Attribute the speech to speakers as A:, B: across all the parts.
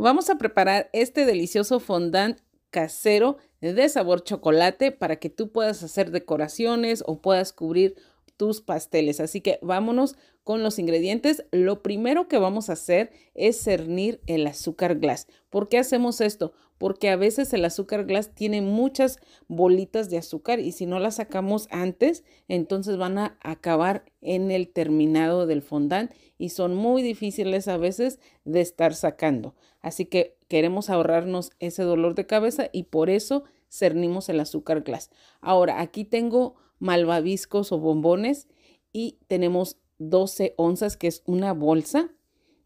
A: Vamos a preparar este delicioso fondant casero de sabor chocolate para que tú puedas hacer decoraciones o puedas cubrir tus pasteles. Así que vámonos con los ingredientes. Lo primero que vamos a hacer es cernir el azúcar glass. ¿Por qué hacemos esto? Porque a veces el azúcar glass tiene muchas bolitas de azúcar y si no las sacamos antes, entonces van a acabar en el terminado del fondant y son muy difíciles a veces de estar sacando. Así que queremos ahorrarnos ese dolor de cabeza y por eso cernimos el azúcar glass. Ahora, aquí tengo malvaviscos o bombones y tenemos 12 onzas, que es una bolsa,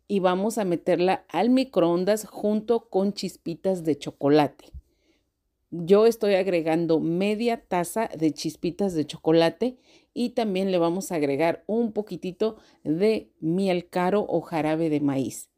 A: y vamos a meterla al microondas junto con chispitas de chocolate. Yo estoy agregando media taza de chispitas de chocolate y también le vamos a agregar un poquitito de miel caro o jarabe de maíz.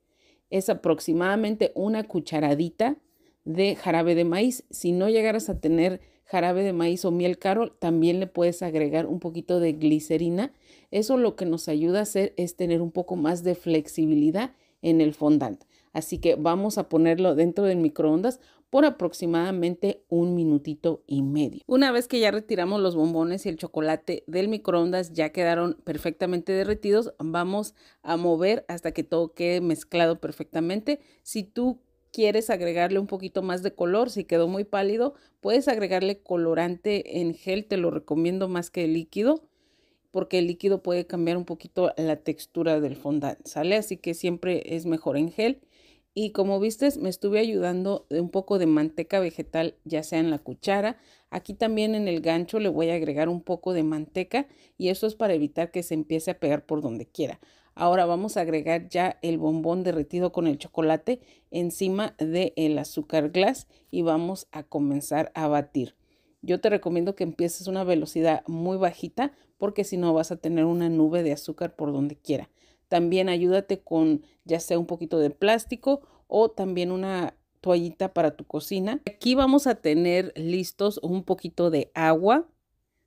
A: Es aproximadamente una cucharadita de jarabe de maíz. Si no llegaras a tener jarabe de maíz o miel carol, también le puedes agregar un poquito de glicerina. Eso lo que nos ayuda a hacer es tener un poco más de flexibilidad en el fondant. Así que vamos a ponerlo dentro del microondas por aproximadamente un minutito y medio. Una vez que ya retiramos los bombones y el chocolate del microondas, ya quedaron perfectamente derretidos, vamos a mover hasta que todo quede mezclado perfectamente. Si tú quieres agregarle un poquito más de color, si quedó muy pálido, puedes agregarle colorante en gel, te lo recomiendo más que el líquido, porque el líquido puede cambiar un poquito la textura del fondant, ¿sale? Así que siempre es mejor en gel. Y como vistes, me estuve ayudando de un poco de manteca vegetal, ya sea en la cuchara. Aquí también en el gancho le voy a agregar un poco de manteca y eso es para evitar que se empiece a pegar por donde quiera. Ahora vamos a agregar ya el bombón derretido con el chocolate encima del azúcar glass y vamos a comenzar a batir. Yo te recomiendo que empieces una velocidad muy bajita porque si no vas a tener una nube de azúcar por donde quiera. También ayúdate con ya sea un poquito de plástico o también una toallita para tu cocina. Aquí vamos a tener listos un poquito de agua.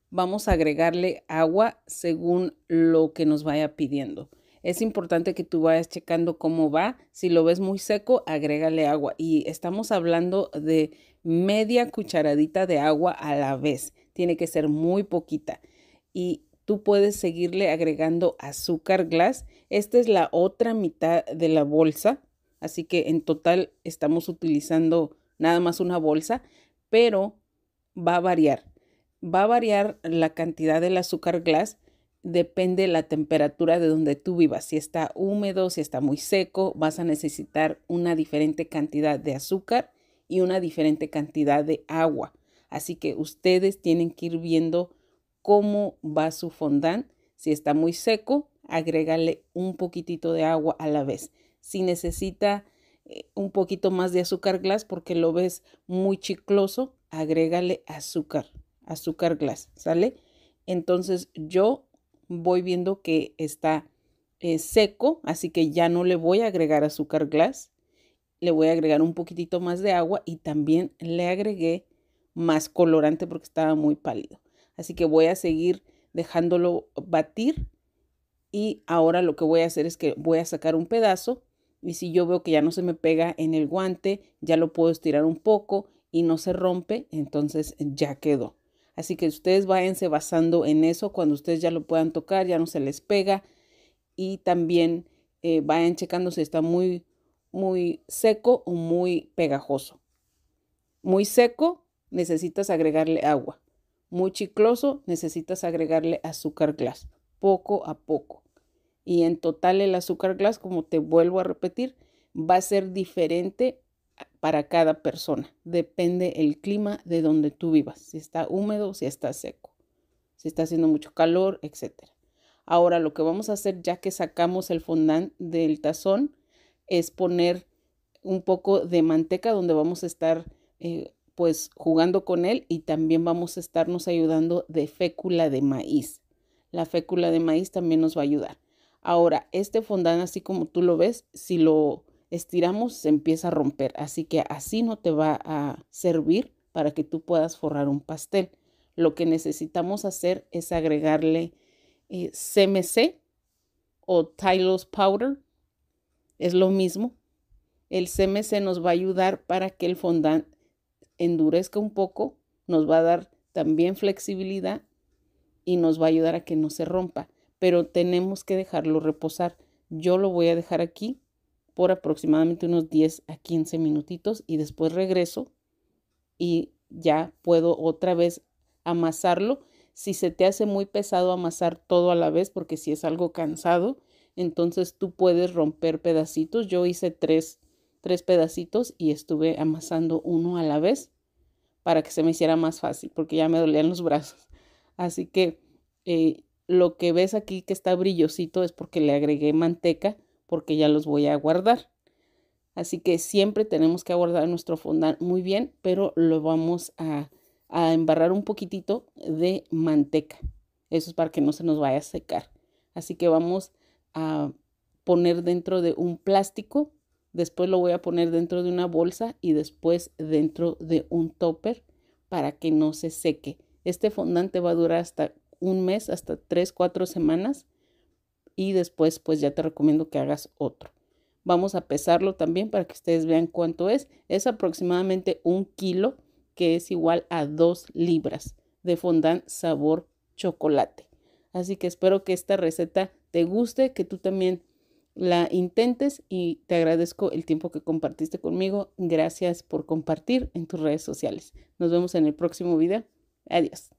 A: Vamos a agregarle agua según lo que nos vaya pidiendo es importante que tú vayas checando cómo va. Si lo ves muy seco, agrégale agua. Y estamos hablando de media cucharadita de agua a la vez. Tiene que ser muy poquita. Y tú puedes seguirle agregando azúcar glass. Esta es la otra mitad de la bolsa. Así que en total estamos utilizando nada más una bolsa, pero va a variar. Va a variar la cantidad del azúcar glass depende la temperatura de donde tú vivas. Si está húmedo, si está muy seco, vas a necesitar una diferente cantidad de azúcar y una diferente cantidad de agua. Así que ustedes tienen que ir viendo cómo va su fondant. Si está muy seco, agrégale un poquitito de agua a la vez. Si necesita eh, un poquito más de azúcar glass porque lo ves muy chicloso, agrégale azúcar, azúcar glass, ¿sale? Entonces yo voy viendo que está eh, seco, así que ya no le voy a agregar azúcar glass. Le voy a agregar un poquitito más de agua y también le agregué más colorante porque estaba muy pálido. Así que voy a seguir dejándolo batir y ahora lo que voy a hacer es que voy a sacar un pedazo y si yo veo que ya no se me pega en el guante, ya lo puedo estirar un poco y no se rompe, entonces ya quedó. Así que ustedes váyanse basando en eso cuando ustedes ya lo puedan tocar, ya no se les pega. Y también eh, vayan checando si está muy, muy seco o muy pegajoso. Muy seco, necesitas agregarle agua. Muy chicloso, necesitas agregarle azúcar glass, poco a poco. Y en total el azúcar glass, como te vuelvo a repetir, va a ser diferente para cada persona. Depende el clima de donde tú vivas, si está húmedo, si está seco, si está haciendo mucho calor, etcétera Ahora lo que vamos a hacer ya que sacamos el fondant del tazón es poner un poco de manteca donde vamos a estar eh, pues jugando con él y también vamos a estarnos ayudando de fécula de maíz. La fécula de maíz también nos va a ayudar. Ahora, este fondant así como tú lo ves, si lo estiramos se empieza a romper. Así que así no te va a servir para que tú puedas forrar un pastel. Lo que necesitamos hacer es agregarle CMC eh, o tylos Powder. Es lo mismo. El CMC nos va a ayudar para que el fondant endurezca un poco, nos va a dar también flexibilidad y nos va a ayudar a que no se rompa. Pero tenemos que dejarlo reposar. Yo lo voy a dejar aquí por aproximadamente unos 10 a 15 minutitos y después regreso y ya puedo otra vez amasarlo. Si se te hace muy pesado amasar todo a la vez, porque si es algo cansado, entonces tú puedes romper pedacitos. Yo hice tres, tres pedacitos y estuve amasando uno a la vez para que se me hiciera más fácil, porque ya me dolían los brazos. Así que eh, lo que ves aquí que está brillosito es porque le agregué manteca porque ya los voy a guardar. Así que siempre tenemos que guardar nuestro fondant muy bien, pero lo vamos a, embarrar un poquitito de manteca. Eso es para que no se nos vaya a secar. Así que vamos a poner dentro de un plástico, después lo voy a poner dentro de una bolsa y después dentro de un topper para que no se seque. Este fondante va a durar hasta un mes, hasta tres cuatro semanas y después pues ya te recomiendo que hagas otro. Vamos a pesarlo también para que ustedes vean cuánto es. Es aproximadamente un kilo que es igual a dos libras de fondant sabor chocolate. Así que espero que esta receta te guste, que tú también la intentes y te agradezco el tiempo que compartiste conmigo. Gracias por compartir en tus redes sociales. Nos vemos en el próximo video. Adiós.